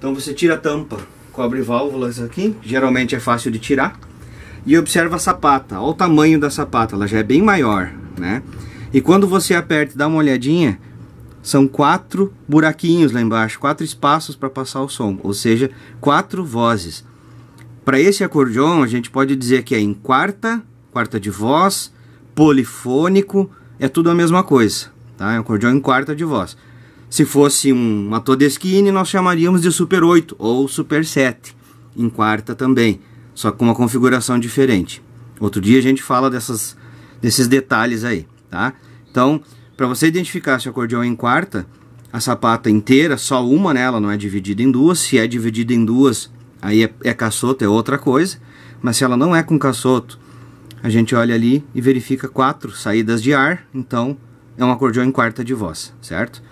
Então você tira a tampa, cobre válvulas aqui, geralmente é fácil de tirar. E observa a sapata, olha o tamanho da sapata, ela já é bem maior, né? E quando você aperta e dá uma olhadinha, são quatro buraquinhos lá embaixo, quatro espaços para passar o som, ou seja, quatro vozes. Para esse acordeon, a gente pode dizer que é em quarta, quarta de voz, polifônico, é tudo a mesma coisa, tá? É um acordeon em quarta de voz. Se fosse uma Todeschini, nós chamaríamos de Super 8 ou Super 7, em quarta também, só com uma configuração diferente. Outro dia a gente fala dessas, desses detalhes aí, tá? Então, para você identificar se o acordeão é em quarta, a sapata inteira, só uma nela, não é dividida em duas. Se é dividida em duas, aí é, é caçoto, é outra coisa. Mas se ela não é com caçoto, a gente olha ali e verifica quatro saídas de ar, então é um acordeão em quarta de voz, certo?